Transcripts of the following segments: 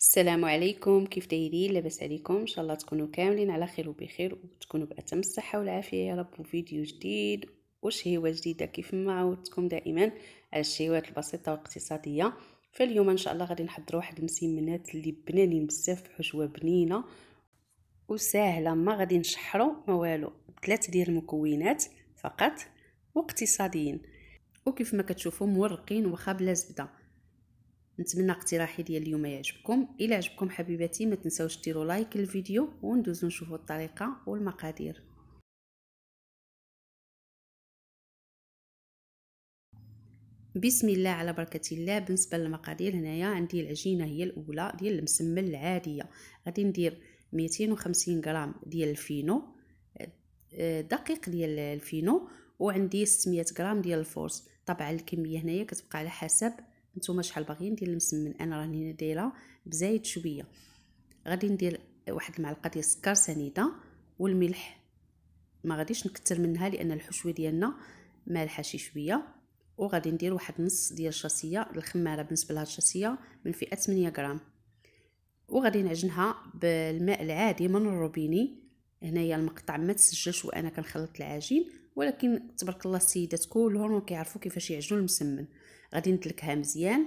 السلام عليكم كيف دايرين لاباس عليكم ان شاء الله تكونوا كاملين على خير وبخير وتكونوا باتم الصحه والعافيه يا رب وفيديو جديد وشهيوه جديده كيف ما عودتكم دائما على الشهيوات البسيطه والاقتصاديه فاليوم ان شاء الله غادي نحضر واحد المسيمنات اللي بنانين بزاف حشوه بنينه وسهله ما غادي نشحروا ما والو ثلاثه ديال المكونات فقط واقتصاديين وكيف ما كتشوفوا مورقين وخا بلا زبده نتمنى اقتراحي ديال اليوم يعجبكم الى عجبكم حبيباتي ما تنساوش ديروا لايك للفيديو وندوزو نشوفوا الطريقه والمقادير بسم الله على بركة الله بالنسبة للمقادير هنايا عندي العجينة هي الأولى ديال المسمن العادية غادي ندير 250 غرام ديال الفينو دقيق ديال الفينو وعندي 600 غرام ديال الفورس طبعا الكمية هنايا كتبقى على حسب نتوما شحال باغيين ندير المسمن انا راني دايره بزايد شويه غادي ندير واحد المعلقه ديال السكر سنيده والملح ما غاديش نكثر منها لان الحشوه ديالنا مالحه شي شويه وغادي ندير واحد نص ديال الشاسيه الخماره بالنسبه لهاد الشاسيه من فئه 8 غرام وغادي نعجنها بالماء العادي من الروبيني هنايا المقطع ما تسجلش وانا كنخلط العجين ولكن تبارك الله السيدات كلهم كيعرفوا كيفاش يعجنوا المسمن غادي نتلكها مزيان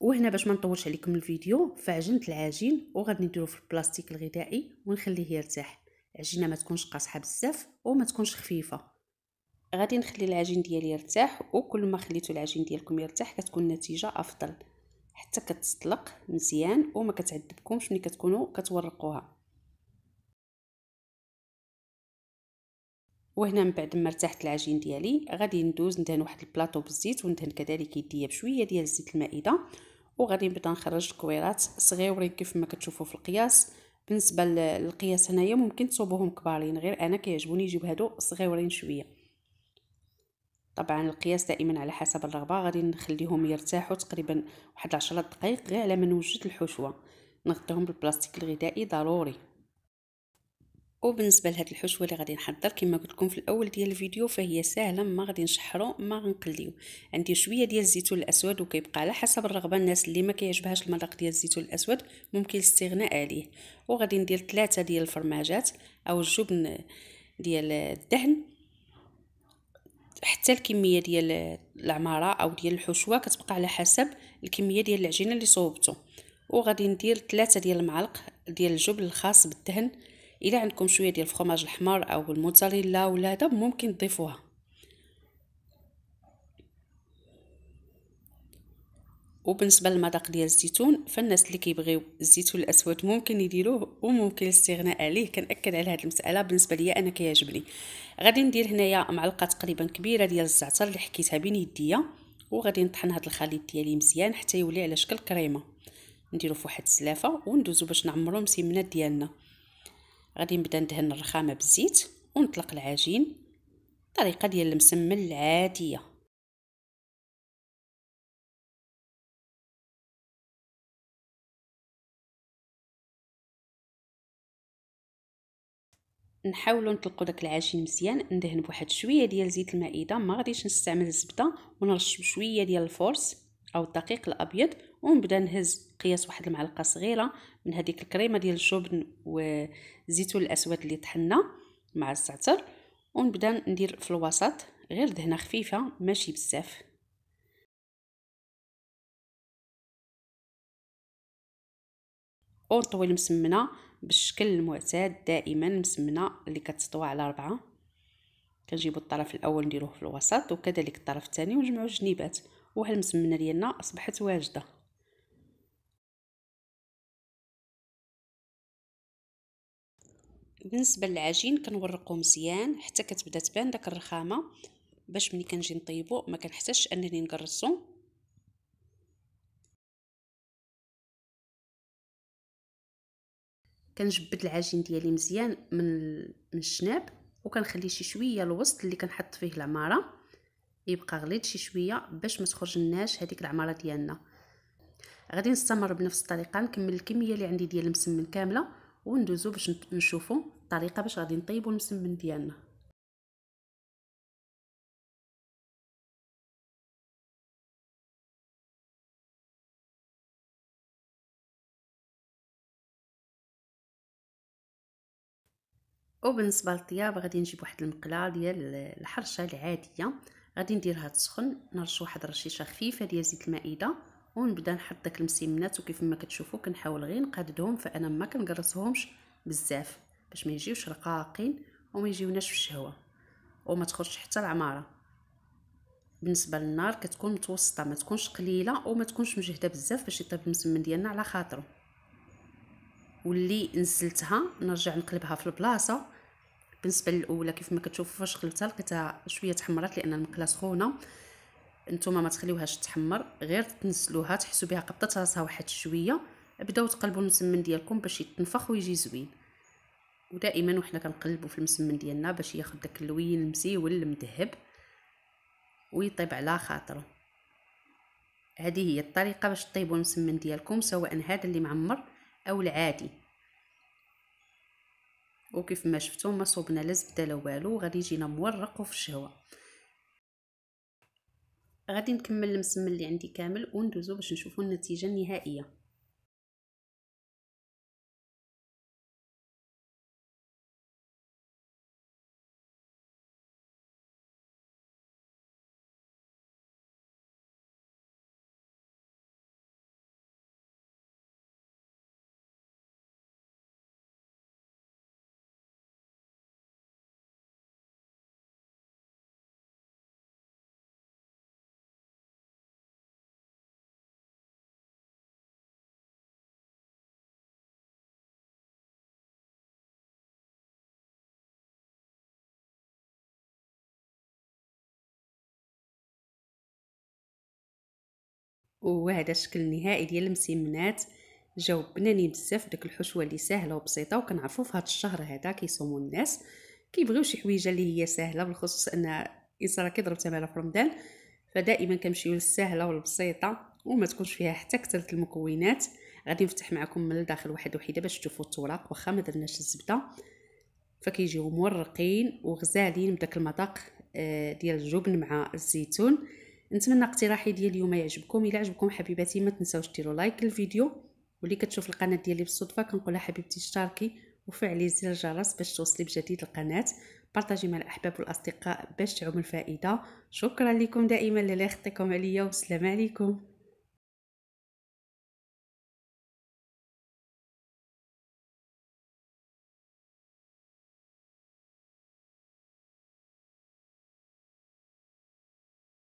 وهنا باش ما نطولش عليكم الفيديو فعجنت العجين وغادي نديرو في البلاستيك الغذائي ونخليه يرتاح العجينه ما تكونش قاصحه بزاف وما تكونش خفيفه غادي نخلي العجين ديالي يرتاح وكل ما خليتو العجين ديالكم يرتاح كتكون النتيجه افضل حتى كتطلق مزيان وما كتعذبكمش ملي كتكونوا كتورقوها وهنا من بعد ما ارتاحت العجين ديالي غادي ندوز ندهن واحد البلاطو بالزيت وندهن كذلك يديا بشويه ديال زيت المائده وغادي نبدا نخرج الكويرات صغيورين كيف ما كتشوفوا في القياس بالنسبه للقياس هنايا ممكن تصوبوهم كبارين غير انا كيعجبوني يجيب هادو صغيورين شويه طبعا القياس دائما على حسب الرغبه غادي نخليهم يرتاحوا تقريبا واحد 10 دقائق غير على ما نوجد الحشوه نغطيهم بالبلاستيك الغذائي ضروري وبالنسبه لهاد الحشوه اللي غادي نحضر كما قلت لكم في الاول ديال الفيديو فهي سهله ما غادي نشحرو ما غنقليو عندي شويه ديال الزيتون الاسود وكيبقى على حسب الرغبه الناس اللي ما كيعجبهاش المذاق ديال الزيتون الاسود ممكن الاستغناء عليه وغادي ندير ثلاثه ديال الفرماجات او الجبن ديال الدهن حتى الكميه ديال العماره او ديال الحشوه كتبقى على حسب الكميه ديال العجينه اللي صوبته وغادي ندير ثلاثه ديال المعالق ديال الجبن الخاص بالدهن الا عندكم شويه ديال الفرماج الحمر او الموتزاريلا ولا هذا ممكن تضيفوها وبالنسبه للمذاق ديال الزيتون فالناس اللي كيبغيو الزيتون الاسود ممكن يديروه وممكن الاستغناء عليه كنأكد على هذه المساله بالنسبه ليا انا كيعجبني غادي ندير هنايا معلقه تقريبا كبيره ديال الزعتر اللي حكيتها بين يديا وغادي نطحن هذا الخليط ديالي مزيان حتى يولي على شكل كريمه نديرو فواحد السلافه وندوزو باش نعمرو المسمنات ديالنا غادي نبدا ندهن الرخامه بالزيت ونطلق العجين طريقه ديال المسمن العاديه نحاولوا نطلقوا داك العجين مزيان ندهن بواحد شويه ديال زيت المائده ما غاديش نستعمل الزبده ونرش بشويه ديال الفورس او الدقيق الابيض ونبدا نهز قياس واحد المعلقه صغيره من هذيك الكريمه ديال الجبن والزيتون الاسود اللي طحنا مع الزعتر ونبدا ندير في الوسط غير دهنه خفيفه ماشي بزاف ونطوي المسمنه بالشكل المعتاد دائما المسمنه اللي كتطوى على ربعة كنجيبو الطرف الاول نديروه في الوسط وكذلك الطرف الثاني ونجمعو الجنيبات وهالمسمنه ديالنا اصبحت واجده بالنسبه للعجين كنورقو مزيان حتى كتبدا تبان داك الرخامه باش ملي كنجي نطيبو ما كنحتاجش انني نقرصو كنجبد العجين ديالي مزيان من من الجناب وكنخلي شي شويه الوسط اللي كنحط فيه العماره يبقى غليظ شي شويه باش ما تخرج لناش هذيك العماره ديالنا غادي نستمر بنفس الطريقه نكمل الكميه اللي عندي ديال المسمن كامله وندوزو باش نشوفو الطريقه باش غادي نطيبو المسمن ديالنا وبالنسبه للطياب غادي نجيب واحد المقله ديال الحرشه العاديه غادي نديرها تسخن نرش واحد الرشيشه خفيفه ديال زيت المائده ونبدا نحط داك المسيمنات وكيف ما كتشوفوا كنحاول غير نقاددهم فانا ما كنقرصهمش بزاف باش ما يجيوش رقاقين وما يجيوناش في الشهوه وما تخرجش حتى العماره بالنسبه للنار كتكون متوسطه ما تكونش قليله وما تكونش مجهده بزاف باش يطيب المسمن ديالنا على خاطره واللي نزلتها نرجع نقلبها في البلاصه بالنسبه للاولى كيف ما كتشوفوا فاش قلبتها لقيتها شويه تحمرات لان المقله سخونه نتوما ما تخليوهاش تحمر غير تنسلوها تحسوا بها قبطت راسها واحد شويه بداو تقلبوا المسمن ديالكم باش يتنفخ ويجي زوين ودائما وحنا كنقلبوا في المسمن ديالنا باش ياخذ داك اللوين المزيون المذهب ويطيب على خاطره هذه هي الطريقه باش طيبوا المسمن ديالكم سواء هذا اللي معمر او العادي وكيف ما شفتوا ما صوبنا لا زبده لا والو غادي يجينا مورق وفي الشهوه غادي نكمل المسمن اللي عندي كامل وندوزو باش نشوفو النتيجه النهائيه وهذا الشكل النهائي ديال المسيمنات جاوب بناني بزاف داك الحشوه اللي ساهله وبسيطه وكنعرفوا في هذا الشهر هذا كيصوموا الناس كيبغيو شي حويجه اللي هي ساهله بالخصوص ان الانسان كيضرب تماله في رمضان فدائما كنمشيو للساهله والبسيطه وما تكونش فيها حتى كثره المكونات غادي نفتح معكم من الداخل واحد وحده باش تشوفوا التوراق واخا ما درناش الزبده فكيجيو مورقين وغزالين بداك المذاق آه، ديال الجبن مع الزيتون نتمنى اقتراحي ديال اليوم يعجبكم الا عجبكم حبيباتي ما تنساوش ديروا لايك للفيديو واللي كتشوف القناه ديالي بالصدفه كنقولها حبيبتي اشتركي وفعلي زر الجرس باش توصلي بجديد القناه بارطاجي مع الاحباب والاصدقاء باش تعم الفائده شكرا لكم دائما للي خطيكم عليا والسلام عليكم